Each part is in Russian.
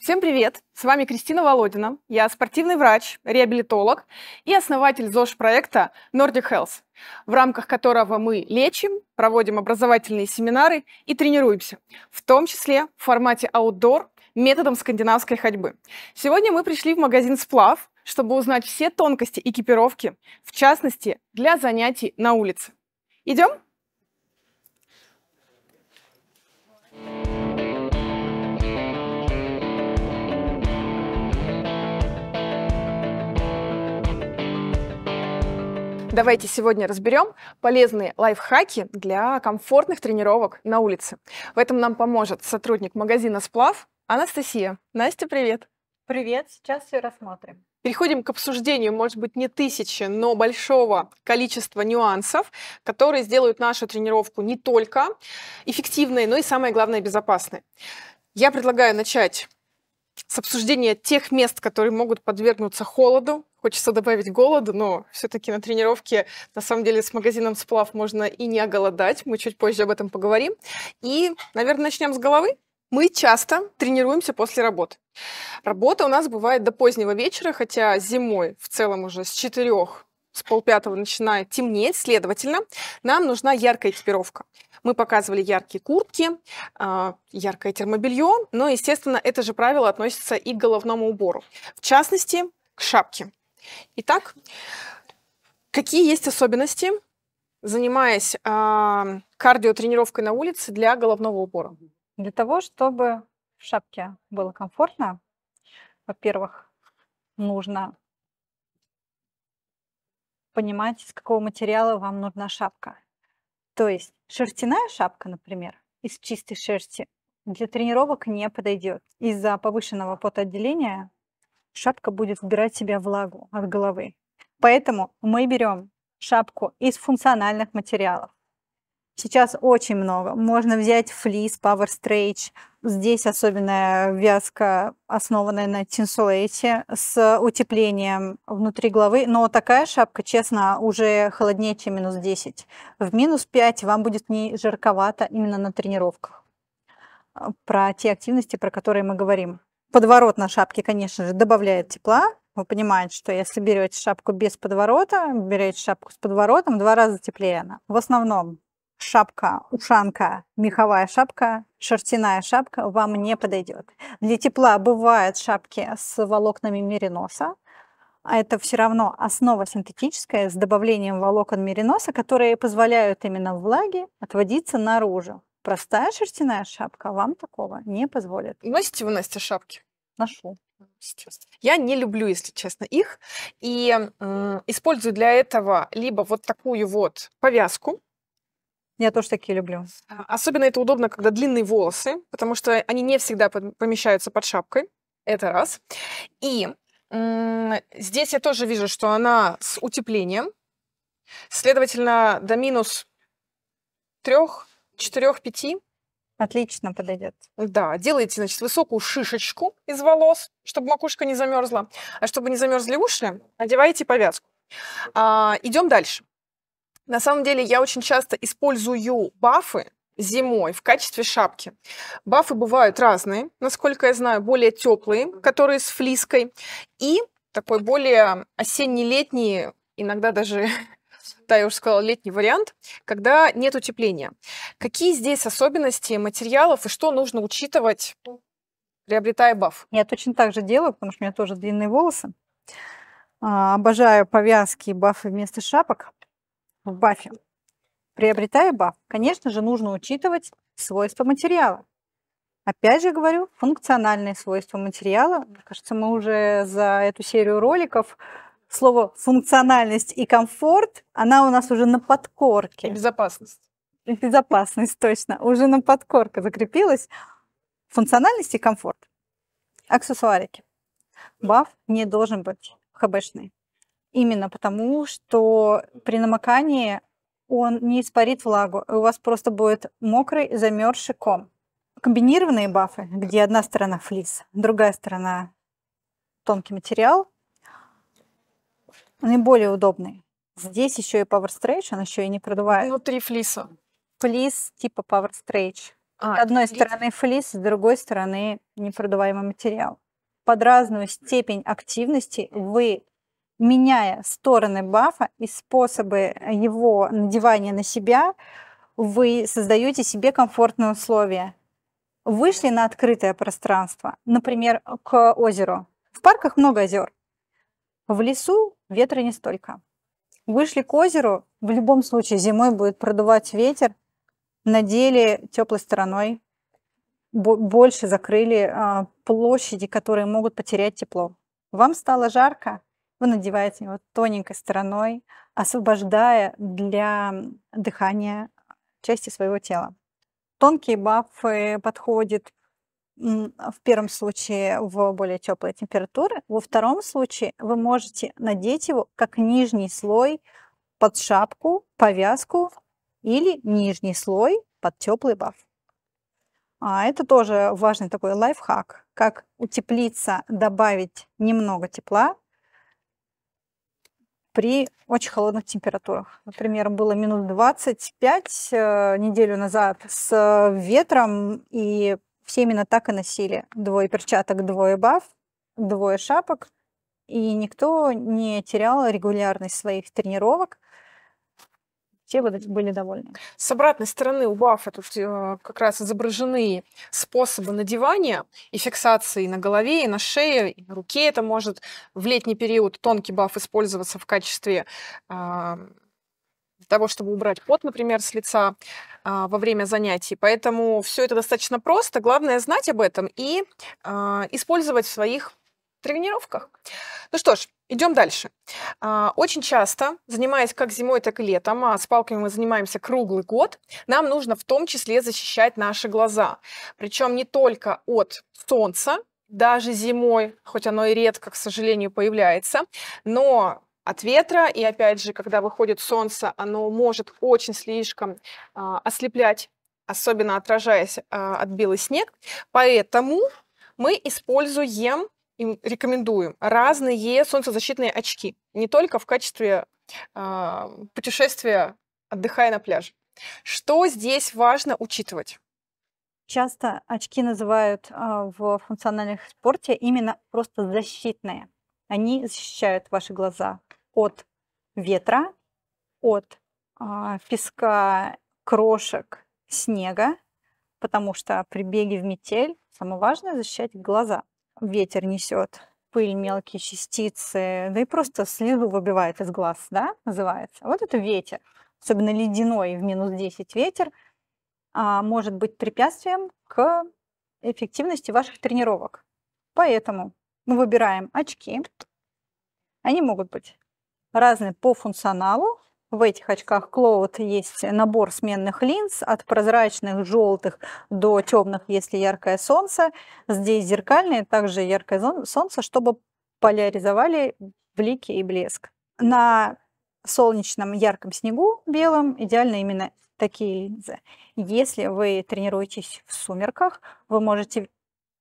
Всем привет! С вами Кристина Володина. Я спортивный врач, реабилитолог и основатель ЗОЖ-проекта Nordic Health, в рамках которого мы лечим, проводим образовательные семинары и тренируемся, в том числе в формате outdoor методом скандинавской ходьбы. Сегодня мы пришли в магазин «Сплав», чтобы узнать все тонкости экипировки, в частности, для занятий на улице. Идем? Давайте сегодня разберем полезные лайфхаки для комфортных тренировок на улице. В этом нам поможет сотрудник магазина «Сплав» Анастасия. Настя, привет! Привет, сейчас все рассмотрим. Переходим к обсуждению, может быть, не тысячи, но большого количества нюансов, которые сделают нашу тренировку не только эффективной, но и, самое главное, безопасной. Я предлагаю начать с обсуждения тех мест, которые могут подвергнуться холоду, Хочется добавить голода, но все-таки на тренировке, на самом деле, с магазином сплав можно и не оголодать. Мы чуть позже об этом поговорим. И, наверное, начнем с головы. Мы часто тренируемся после работы. Работа у нас бывает до позднего вечера, хотя зимой в целом уже с четырех с полпятого начинает темнеть, следовательно, нам нужна яркая экипировка. Мы показывали яркие куртки, а, яркое термобелье, но, естественно, это же правило относится и к головному убору. В частности, к шапке. Итак, какие есть особенности, занимаясь э, кардиотренировкой на улице для головного убора? Для того, чтобы в шапке было комфортно, во-первых, нужно понимать, из какого материала вам нужна шапка. То есть шерстяная шапка, например, из чистой шерсти для тренировок не подойдет. Из-за повышенного потоотделения шапка будет убирать себе влагу от головы. Поэтому мы берем шапку из функциональных материалов. Сейчас очень много. Можно взять флис, Power Stretch. Здесь особенная вязка, основанная на тинсулейте, с утеплением внутри головы. Но такая шапка, честно, уже холоднее, чем минус 10. В минус 5 вам будет не жарковато именно на тренировках. Про те активности, про которые мы говорим. Подворот на шапке, конечно же, добавляет тепла. Вы понимаете, что если берете шапку без подворота, берете шапку с подворотом, два раза теплее она. В основном шапка, ушанка, меховая шапка, шерстяная шапка вам не подойдет. Для тепла бывают шапки с волокнами мериноса, а это все равно основа синтетическая с добавлением волокон мериноса, которые позволяют именно влаге отводиться наружу. Простая шерстяная шапка вам такого не позволит. Носите вы, Настя, шапки? Ношу. Я не люблю, если честно, их. И э, использую для этого либо вот такую вот повязку. Я тоже такие люблю. А, особенно это удобно, когда длинные волосы, потому что они не всегда помещаются под шапкой. Это раз. И э, здесь я тоже вижу, что она с утеплением. Следовательно, до минус трех четырех пяти Отлично подойдет. Да, делаете, значит, высокую шишечку из волос, чтобы макушка не замерзла. А чтобы не замерзли уши, одеваете повязку. А, идем дальше. На самом деле я очень часто использую бафы зимой в качестве шапки. Бафы бывают разные, насколько я знаю, более теплые, которые с флиской, и такой более осенне-летний, иногда даже да, я уже сказала, летний вариант, когда нет утепления. Какие здесь особенности материалов и что нужно учитывать, приобретая баф? Я точно так же делаю, потому что у меня тоже длинные волосы. А, обожаю повязки и бафы вместо шапок в бафе. Приобретая баф, конечно же, нужно учитывать свойства материала. Опять же говорю, функциональные свойства материала. кажется, мы уже за эту серию роликов слово функциональность и комфорт, она у нас уже на подкорке. И безопасность. И безопасность, точно. Уже на подкорке закрепилась. Функциональность и комфорт. Аксессуарики. Баф не должен быть хбшный. Именно потому, что при намокании он не испарит влагу, и у вас просто будет мокрый, замерзший ком. Комбинированные бафы, где одна сторона флис, другая сторона тонкий материал, наиболее удобный. Здесь еще и Power Stretch, он еще и не продувает. Внутри флиса. Флис типа Power Stretch. А, с одной стороны флис, с другой стороны непродуваемый материал. Под разную степень активности вы, меняя стороны бафа и способы его надевания на себя, вы создаете себе комфортные условия. Вышли на открытое пространство, например, к озеру. В парках много озер. В лесу ветра не столько. Вышли к озеру, в любом случае зимой будет продувать ветер, надели теплой стороной, больше закрыли а, площади, которые могут потерять тепло. Вам стало жарко, вы надеваете его тоненькой стороной, освобождая для дыхания части своего тела. Тонкие бафы подходят а, в первом случае в более теплые температуры. Во втором случае вы можете надеть его как нижний слой под шапку, повязку или нижний слой под теплый баф. А это тоже важный такой лайфхак, как утеплиться, добавить немного тепла при очень холодных температурах. Например, было минус 25 э, неделю назад с ветром и все именно так и носили. Двое перчаток, двое баф, двое шапок. И никто не терял регулярность своих тренировок. Все были довольны. С обратной стороны у бафа тут э, как раз изображены способы надевания и фиксации на голове, и на шее, и на руке. Это может в летний период тонкий баф использоваться в качестве а, для того, чтобы убрать пот, например, с лица а, во время занятий. Поэтому все это достаточно просто. Главное знать об этом и а, использовать в своих тренировках. Ну что ж, идем дальше. А, очень часто, занимаясь как зимой, так и летом, а с палками мы занимаемся круглый год, нам нужно в том числе защищать наши глаза. Причем не только от солнца, даже зимой, хоть оно и редко, к сожалению, появляется, но от ветра. И опять же, когда выходит солнце, оно может очень слишком а, ослеплять, особенно отражаясь а, от белый снег. Поэтому мы используем им рекомендуем разные солнцезащитные очки, не только в качестве а, путешествия, отдыхая на пляже. Что здесь важно учитывать? Часто очки называют а, в функциональных спорте именно просто защитные. Они защищают ваши глаза от ветра, от э, песка, крошек, снега, потому что при беге в метель самое важное защищать глаза. Ветер несет пыль, мелкие частицы, да и просто слезу выбивает из глаз, да, называется. Вот это ветер, особенно ледяной в минус 10 ветер, а, может быть препятствием к эффективности ваших тренировок. Поэтому мы выбираем очки. Они могут быть разные по функционалу. В этих очках Cloud есть набор сменных линз от прозрачных, желтых до темных, если яркое солнце. Здесь зеркальные, также яркое солнце, чтобы поляризовали блики и блеск. На солнечном ярком снегу белом идеально именно такие линзы. Если вы тренируетесь в сумерках, вы можете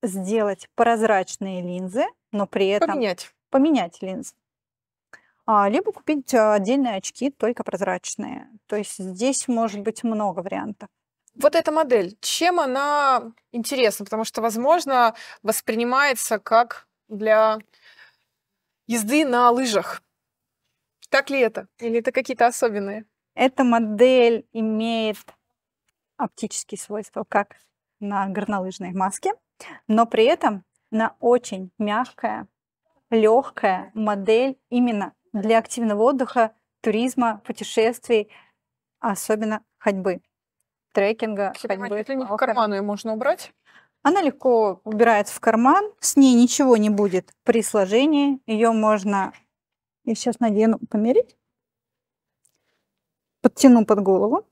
сделать прозрачные линзы, но при этом... Поменять. Поменять линзы. А, либо купить а, отдельные очки, только прозрачные. То есть здесь может быть много вариантов. Вот эта модель, чем она интересна? Потому что, возможно, воспринимается как для езды на лыжах. Так ли это? Или это какие-то особенные? Эта модель имеет оптические свойства, как на горнолыжной маске но при этом на очень мягкая, легкая модель именно для активного отдыха, туризма, путешествий, а особенно ходьбы, трекинга, Если ходьбы. Если не в карман ее можно убрать? Она легко убирается в карман, с ней ничего не будет при сложении. Ее можно... Я сейчас надену померить. Подтяну под голову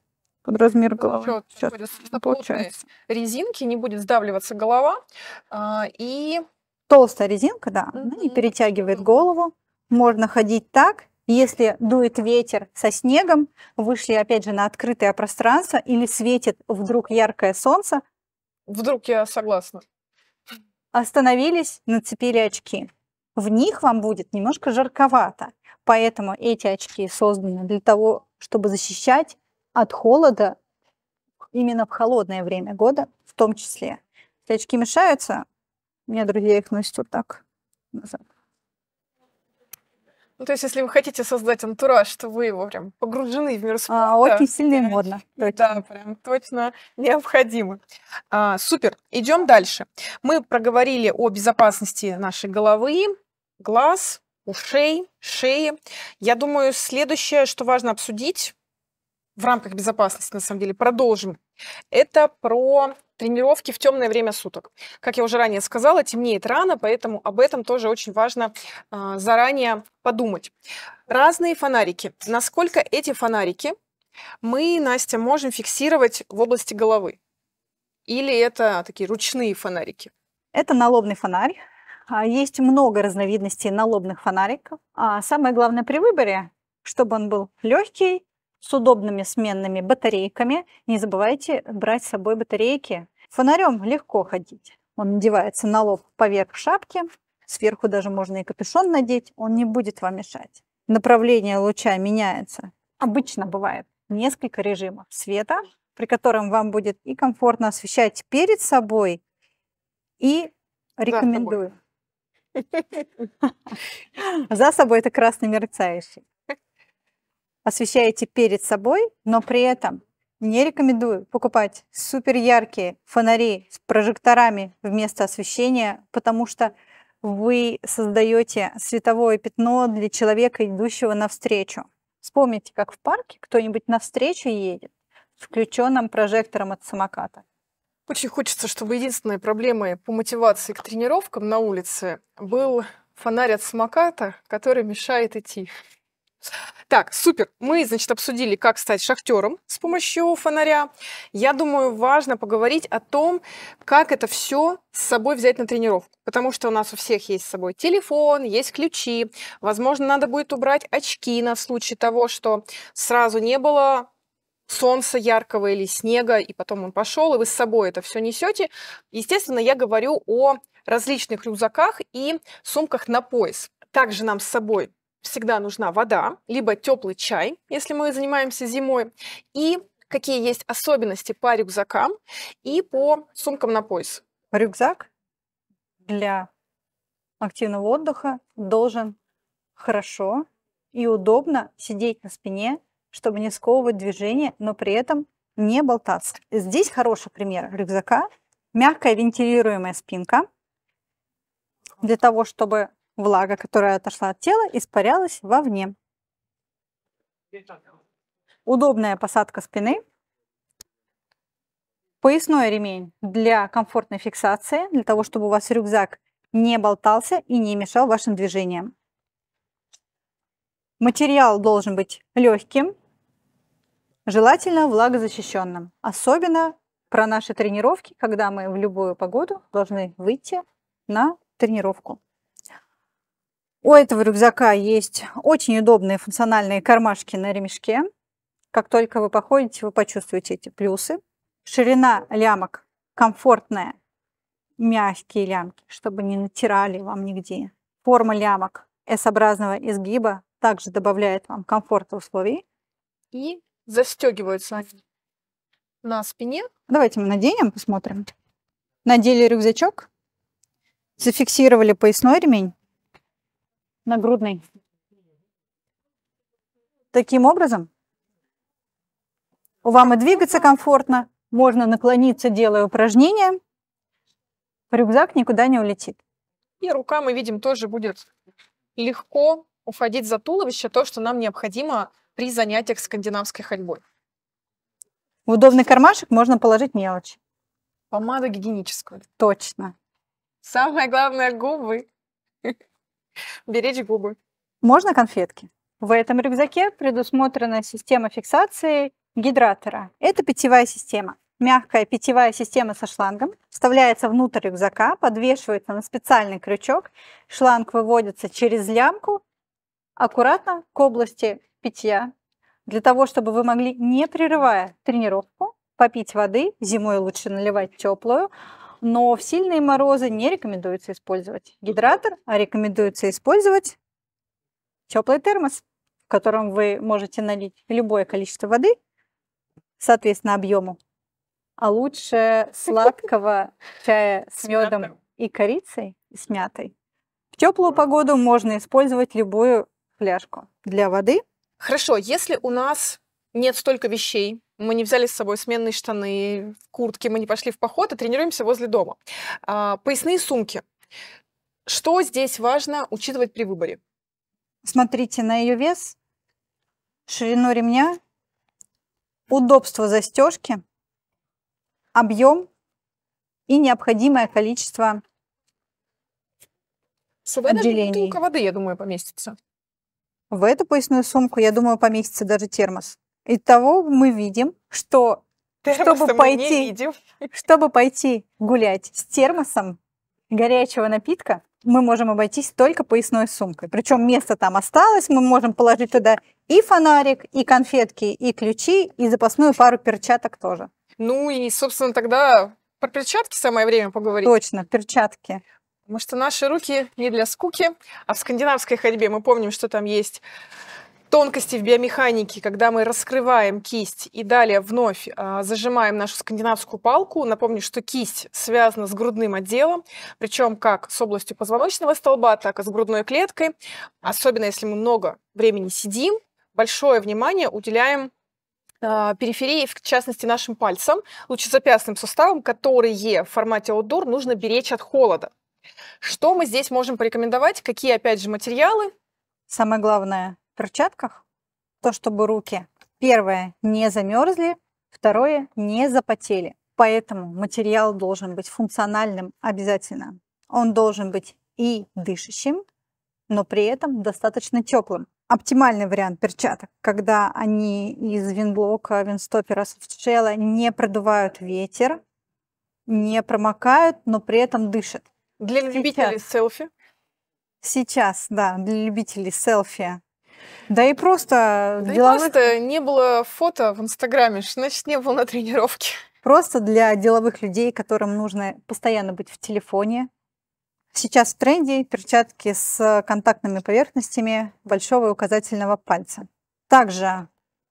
под размер головы. Получается, Сейчас получается. получается. резинки, не будет сдавливаться голова. А, и толстая резинка, да, mm-hmm. она не перетягивает mm-hmm. голову. Можно ходить так, если дует ветер со снегом, вышли опять же на открытое пространство или светит вдруг яркое солнце. Вдруг я согласна. Остановились, нацепили очки. В них вам будет немножко жарковато, поэтому эти очки созданы для того, чтобы защищать от холода именно в холодное время года в том числе. Если очки мешаются, у меня друзья их носят вот так назад. Ну, то есть, если вы хотите создать антураж, что вы его прям погружены в мир а, спорта. А, очень сильно и модно. Точно. Да, прям точно необходимо. А, супер. Идем дальше. Мы проговорили о безопасности нашей головы, глаз, ушей, шеи. Я думаю, следующее, что важно обсудить, в рамках безопасности, на самом деле, продолжим. Это про тренировки в темное время суток. Как я уже ранее сказала, темнеет рано, поэтому об этом тоже очень важно э, заранее подумать. Разные фонарики. Насколько эти фонарики мы, Настя, можем фиксировать в области головы? Или это такие ручные фонарики? Это налобный фонарь. А, есть много разновидностей налобных фонариков. А, самое главное при выборе, чтобы он был легкий, с удобными сменными батарейками. Не забывайте брать с собой батарейки. Фонарем легко ходить. Он надевается на лоб поверх шапки. Сверху даже можно и капюшон надеть. Он не будет вам мешать. Направление луча меняется. Обычно бывает несколько режимов света, при котором вам будет и комфортно освещать перед собой, и рекомендую. За собой это красный мерцающий освещаете перед собой, но при этом не рекомендую покупать супер яркие фонари с прожекторами вместо освещения, потому что вы создаете световое пятно для человека, идущего навстречу. Вспомните, как в парке кто-нибудь навстречу едет с включенным прожектором от самоката. Очень хочется, чтобы единственной проблемой по мотивации к тренировкам на улице был фонарь от самоката, который мешает идти. Так, супер. Мы, значит, обсудили, как стать шахтером с помощью фонаря. Я думаю, важно поговорить о том, как это все с собой взять на тренировку. Потому что у нас у всех есть с собой телефон, есть ключи. Возможно, надо будет убрать очки на случай того, что сразу не было солнца яркого или снега, и потом он пошел, и вы с собой это все несете. Естественно, я говорю о различных рюкзаках и сумках на пояс. Также нам с собой всегда нужна вода, либо теплый чай, если мы занимаемся зимой, и какие есть особенности по рюкзакам и по сумкам на пояс. Рюкзак для активного отдыха должен хорошо и удобно сидеть на спине, чтобы не сковывать движение, но при этом не болтаться. Здесь хороший пример рюкзака. Мягкая вентилируемая спинка для того, чтобы Влага, которая отошла от тела, испарялась вовне. Удобная посадка спины. Поясной ремень для комфортной фиксации, для того, чтобы у вас рюкзак не болтался и не мешал вашим движениям. Материал должен быть легким, желательно влагозащищенным. Особенно про наши тренировки, когда мы в любую погоду должны выйти на тренировку. У этого рюкзака есть очень удобные функциональные кармашки на ремешке. Как только вы походите, вы почувствуете эти плюсы. Ширина лямок комфортная, мягкие лямки, чтобы не натирали вам нигде. Форма лямок S-образного изгиба также добавляет вам комфорта условий. И застегиваются они на спине. Давайте мы наденем, посмотрим. Надели рюкзачок, зафиксировали поясной ремень нагрудный. Таким образом, вам и двигаться комфортно, можно наклониться, делая упражнения. Рюкзак никуда не улетит. И рука, мы видим, тоже будет легко уходить за туловище, то, что нам необходимо при занятиях скандинавской ходьбой. В удобный кармашек можно положить мелочь. Помаду гигиеническую. Точно. Самое главное – губы. Беречь губы. Можно конфетки? В этом рюкзаке предусмотрена система фиксации гидратора. Это питьевая система. Мягкая питьевая система со шлангом вставляется внутрь рюкзака, подвешивается на специальный крючок, шланг выводится через лямку аккуратно к области питья, для того, чтобы вы могли, не прерывая тренировку, попить воды, зимой лучше наливать теплую, но в сильные морозы не рекомендуется использовать гидратор, а рекомендуется использовать теплый термос, в котором вы можете налить любое количество воды, соответственно, объему, а лучше сладкого чая с медом и корицей, и с мятой. В теплую погоду можно использовать любую фляжку для воды. Хорошо, если у нас нет столько вещей, мы не взяли с собой сменные штаны, куртки, мы не пошли в поход, а тренируемся возле дома. А, поясные сумки. Что здесь важно учитывать при выборе? Смотрите на ее вес, ширину ремня, удобство застежки, объем и необходимое количество СВ отделений. Бутылка воды, я думаю, поместится. В эту поясную сумку, я думаю, поместится даже термос. Итого мы видим, что Термоса чтобы пойти, чтобы пойти гулять с термосом горячего напитка, мы можем обойтись только поясной сумкой. Причем место там осталось, мы можем положить туда и фонарик, и конфетки, и ключи, и запасную пару перчаток тоже. Ну и, собственно, тогда про перчатки самое время поговорить. Точно, перчатки. Потому что наши руки не для скуки, а в скандинавской ходьбе мы помним, что там есть тонкости в биомеханике, когда мы раскрываем кисть и далее вновь а, зажимаем нашу скандинавскую палку. Напомню, что кисть связана с грудным отделом, причем как с областью позвоночного столба, так и с грудной клеткой. Особенно если мы много времени сидим, большое внимание уделяем а, периферии, в частности нашим пальцам, лучезапястным суставам, которые в формате outdoor нужно беречь от холода. Что мы здесь можем порекомендовать? Какие, опять же, материалы? Самое главное перчатках, то чтобы руки, первое, не замерзли, второе, не запотели. Поэтому материал должен быть функциональным обязательно. Он должен быть и дышащим, но при этом достаточно теплым. Оптимальный вариант перчаток, когда они из винблока, винстопера, софтшелла не продувают ветер, не промокают, но при этом дышат. Для Сейчас. любителей селфи? Сейчас, да, для любителей селфи да и просто... Да деловых... и просто не было фото в Инстаграме, значит, не было на тренировке. Просто для деловых людей, которым нужно постоянно быть в телефоне. Сейчас в тренде перчатки с контактными поверхностями большого и указательного пальца. Также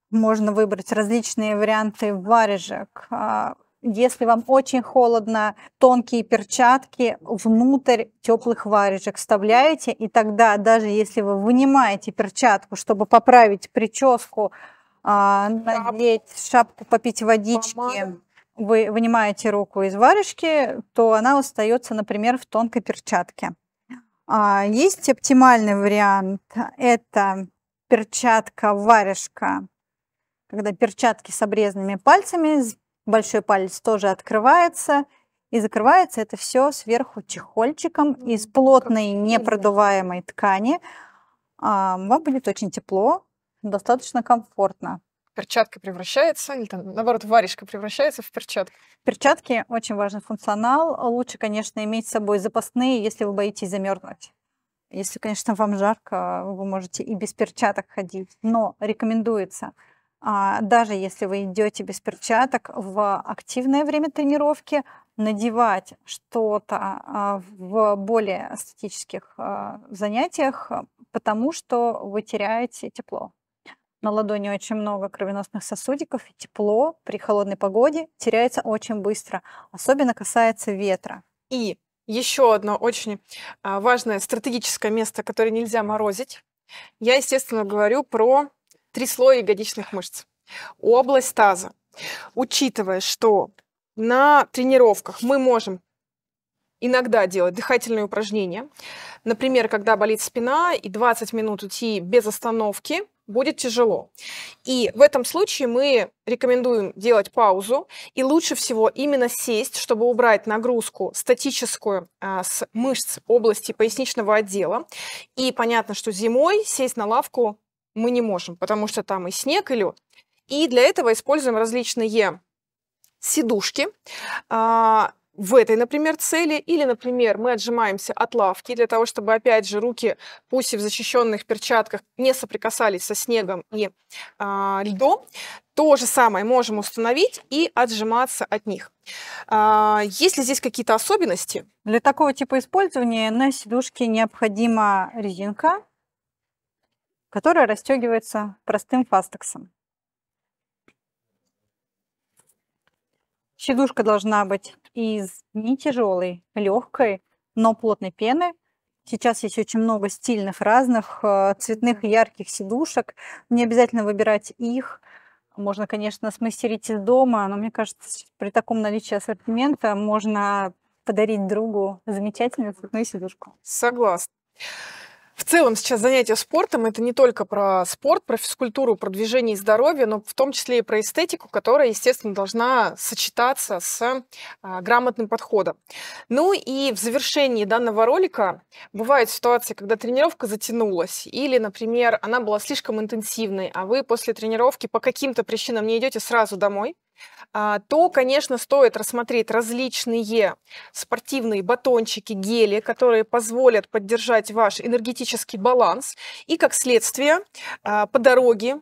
можно выбрать различные варианты варежек, а, если вам очень холодно, тонкие перчатки внутрь теплых варежек вставляете, и тогда даже если вы вынимаете перчатку, чтобы поправить прическу, а, надеть шапку, попить водички, Помада. вы вынимаете руку из варежки, то она остается, например, в тонкой перчатке. А, есть оптимальный вариант. Это перчатка-варежка, когда перчатки с обрезанными пальцами, большой палец тоже открывается и закрывается. Это все сверху чехольчиком из плотной непродуваемой ткани. А, вам будет очень тепло, достаточно комфортно. Перчатка превращается, или там, наоборот, варежка превращается в перчатку? Перчатки – очень важный функционал. Лучше, конечно, иметь с собой запасные, если вы боитесь замерзнуть. Если, конечно, вам жарко, вы можете и без перчаток ходить, но рекомендуется – а, даже если вы идете без перчаток в активное время тренировки, надевать что-то а, в более статических а, занятиях, потому что вы теряете тепло. На ладони очень много кровеносных сосудиков, и тепло при холодной погоде теряется очень быстро, особенно касается ветра. И еще одно очень важное стратегическое место, которое нельзя морозить. Я, естественно, говорю про три слоя ягодичных мышц. Область таза. Учитывая, что на тренировках мы можем иногда делать дыхательные упражнения. Например, когда болит спина и 20 минут идти без остановки, будет тяжело. И в этом случае мы рекомендуем делать паузу, и лучше всего именно сесть, чтобы убрать нагрузку статическую а, с мышц области поясничного отдела. И понятно, что зимой сесть на лавку мы не можем, потому что там и снег, и лед. И для этого используем различные сидушки. А, в этой, например, цели, или, например, мы отжимаемся от лавки для того, чтобы, опять же, руки, пусть и в защищенных перчатках, не соприкасались со снегом и а, льдом, то же самое можем установить и отжиматься от них. А, есть ли здесь какие-то особенности? Для такого типа использования на сидушке необходима резинка, которая расстегивается простым фастексом. Щедушка должна быть из не тяжелой, легкой, но плотной пены. Сейчас есть очень много стильных, разных, э, цветных, ярких сидушек. Не обязательно выбирать их. Можно, конечно, смастерить из дома, но мне кажется, при таком наличии ассортимента можно подарить другу замечательную цветную сидушку. Согласна. В целом сейчас занятия спортом это не только про спорт, про физкультуру, про движение и здоровье, но в том числе и про эстетику, которая, естественно, должна сочетаться с а, грамотным подходом. Ну и в завершении данного ролика бывают ситуации, когда тренировка затянулась или, например, она была слишком интенсивной, а вы после тренировки по каким-то причинам не идете сразу домой, а, то, конечно, стоит рассмотреть различные спортивные батончики, гели, которые позволят поддержать ваш энергетический баланс. И, как следствие, а, по дороге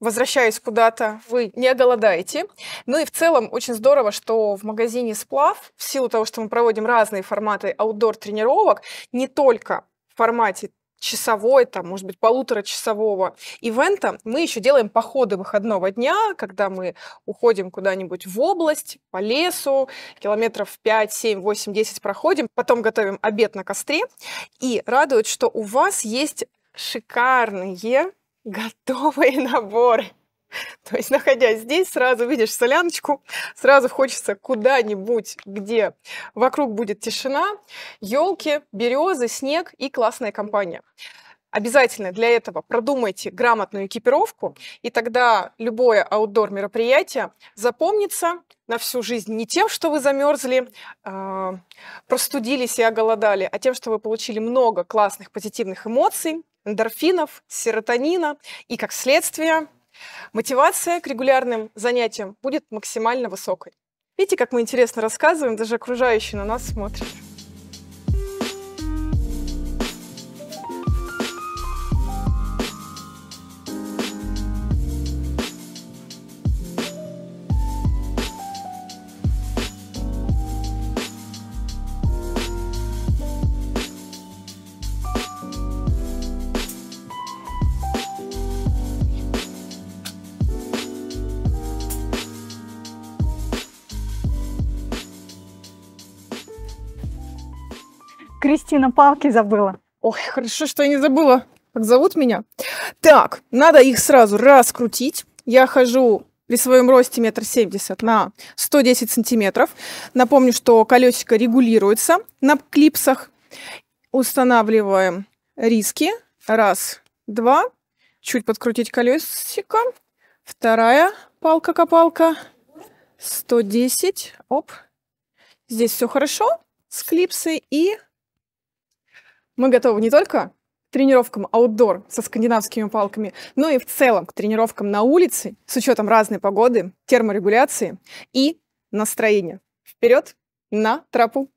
возвращаясь куда-то, вы не оголодаете. Ну и в целом очень здорово, что в магазине «Сплав», в силу того, что мы проводим разные форматы аутдор-тренировок, не только в формате часовой, там, может быть, полуторачасового ивента, мы еще делаем походы выходного дня, когда мы уходим куда-нибудь в область, по лесу, километров 5, 7, 8, 10 проходим, потом готовим обед на костре. И радует, что у вас есть шикарные готовые наборы. То есть, находясь здесь, сразу видишь соляночку, сразу хочется куда-нибудь, где вокруг будет тишина, елки, березы, снег и классная компания. Обязательно для этого продумайте грамотную экипировку, и тогда любое аутдор мероприятие запомнится на всю жизнь не тем, что вы замерзли, а, простудились и оголодали, а тем, что вы получили много классных позитивных эмоций, эндорфинов, серотонина и, как следствие, Мотивация к регулярным занятиям будет максимально высокой. Видите, как мы интересно рассказываем, даже окружающие на нас смотрят. на палке забыла. Ой, хорошо, что я не забыла, как зовут меня. Так, надо их сразу раскрутить. Я хожу при своем росте метр семьдесят на 110 сантиметров. Напомню, что колесико регулируется на клипсах. Устанавливаем риски. Раз, два. Чуть подкрутить колесико. Вторая палка-копалка. 110. Оп. Здесь все хорошо с клипсой. И мы готовы не только к тренировкам аутдор со скандинавскими палками, но и в целом к тренировкам на улице с учетом разной погоды, терморегуляции и настроения. Вперед на тропу!